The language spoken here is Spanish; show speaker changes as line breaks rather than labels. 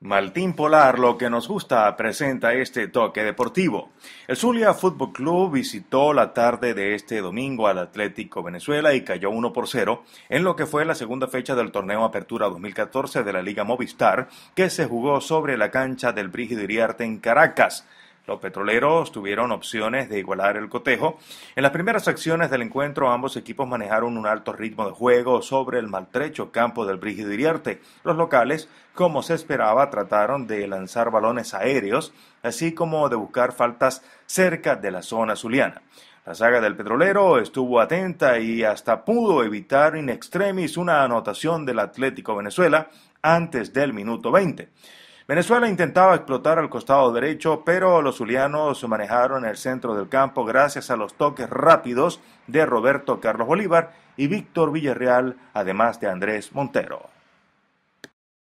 Maltín Polar, lo que nos gusta, presenta este toque deportivo. El Zulia Fútbol Club visitó la tarde de este domingo al Atlético Venezuela y cayó 1 por 0 en lo que fue la segunda fecha del torneo Apertura 2014 de la Liga Movistar, que se jugó sobre la cancha del Brígido Iriarte en Caracas. Los petroleros tuvieron opciones de igualar el cotejo. En las primeras acciones del encuentro, ambos equipos manejaron un alto ritmo de juego sobre el maltrecho campo del Brígido Iriarte. Los locales, como se esperaba, trataron de lanzar balones aéreos, así como de buscar faltas cerca de la zona zuliana. La saga del petrolero estuvo atenta y hasta pudo evitar in extremis una anotación del Atlético Venezuela antes del minuto 20. Venezuela intentaba explotar al costado derecho, pero los zulianos manejaron el centro del campo gracias a los toques rápidos de Roberto Carlos Bolívar y Víctor Villarreal, además de Andrés Montero.